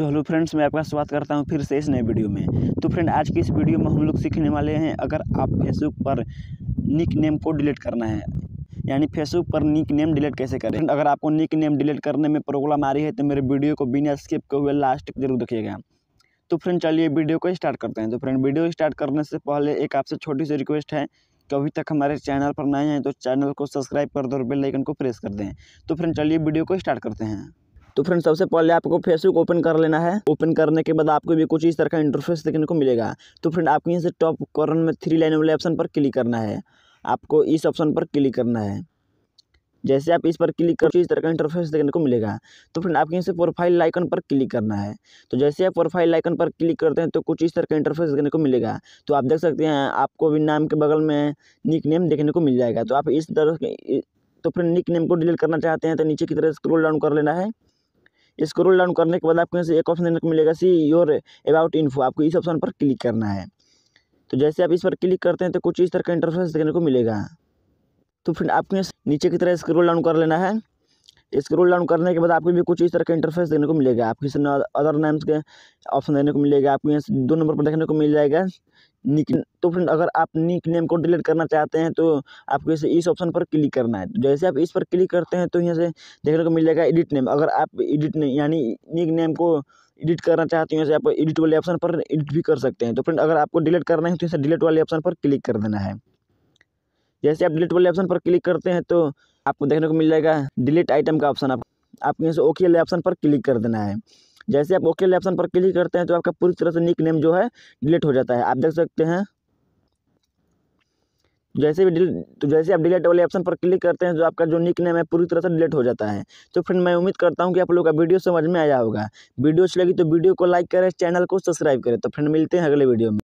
so hello friends मैं आपका स्वागत करता हूं फिर से इस नए वीडियो में तो फ्रेंड आज की इस वीडियो में हम लोग सीखने वाले हैं अगर आप फेसबुक पर निक नेम को डिलीट करना है यानी फेसबुक पर निक नेम डिलीट कैसे करें फ्रेंड अगर आपको निक नेम डिलीट करने में प्रॉब्लम आ रही है तो मेरे वीडियो को बिना स्किप के हुए लास्ट तक जरूर देखिएगा तो फ्रेंड चलिए वीडियो को स्टार्ट करते हैं तो फ्रेंड वीडियो स्टार्ट करने से पहले एक आपसे छोटी सी रिक्वेस्ट है कि अभी तक हमारे चैनल पर नए हैं तो चैनल को सब्सक्राइब कर दो और बेल आइकन को प्रेस कर दें तो फ्रेंड चलिए वीडियो को स्टार्ट करते हैं तो फ्रेंड सबसे पहले आपको फेसबुक ओपन कर लेना है ओपन करने के बाद आपको भी कुछ इस तरह का इंटरफेस देखने को मिलेगा तो फ्रेंड आपको यहाँ से टॉप कॉर्नर में थ्री लाइन वाले ऑप्शन पर क्लिक करना है आपको इस ऑप्शन पर क्लिक करना है जैसे आप इस पर क्लिक कर इस तरह का इंटरफेस देखने को मिलेगा तो फ्रेंड आपके यहाँ से प्रोफाइल लाइकन पर क्लिक करना है तो जैसे आप प्रोफाइल लाइकन पर क्लिक करते हैं तो कुछ इस तरह का इंटरफेस देखने को मिलेगा तो आप देख सकते हैं आपको भी नाम के बगल में निक नेम देखने को मिल जाएगा तो आप इस तरह तो फ्रेंड निक नेम को डिलीट करना चाहते हैं तो नीचे की तरह स्क्रोल डाउन कर लेना है स्क्रोल डाउन करने के बाद आपको यहाँ से एक ऑप्शन देने को मिलेगा सी योर अबाउट इन्फो आपको इस ऑप्शन पर क्लिक करना है तो जैसे आप इस पर क्लिक करते हैं तो कुछ इस तरह का इंटरफेस देखने को मिलेगा तो फिर आपको यहाँ नीचे की तरह स्क्रोल डाउन कर लेना है स्क्रोल डाउन करने के बाद आपको भी कुछ इस तरह का इंटरफेस देखने को मिलेगा आपको इस अदर नेम्स के ऑप्शन देने को मिलेगा आपको यहाँ दो नंबर पर देखने को मिल जाएगा निक तो फ्रेंड अगर आप निक नेम को डिलीट करना चाहते हैं तो आपको इसे इस ऑप्शन पर क्लिक करना है तो जैसे आप इस पर क्लिक करते हैं तो यहाँ से देखने को मिल जाएगा एडिट नेम अगर आप एडिट यानी निक नेम को एडिट करना चाहते हैं जैसे तो आप एडिट वाले ऑप्शन पर एडिट भी कर सकते हैं तो फ्रेंड अगर आपको डिलीट करना है तो इसे डिलीट वाले ऑप्शन पर क्लिक कर देना है जैसे आप डिलीट वाले ऑप्शन पर क्लिक करते हैं तो आपको देखने को मिल जाएगा डिलीट आइटम का ऑप्शन आप आपको यहाँ से ओके वाले ऑप्शन पर क्लिक कर देना है जैसे आप ओके ऑप्शन पर क्लिक करते हैं तो आपका पूरी तरह से निक नेम जो है डिलीट हो जाता है आप देख सकते हैं जैसे भी तो जैसे आप डिलीट वाले ऑप्शन पर क्लिक करते हैं तो आपका जो निक नेम है पूरी तरह से डिलीट हो जाता है तो फ्रेंड मैं उम्मीद करता हूँ कि आप लोग का वीडियो समझ में आया होगा वीडियो अच्छी लगी तो वीडियो को लाइक करें चैनल को सब्सक्राइब करें तो फ्रेंड मिलते हैं अगले वीडियो में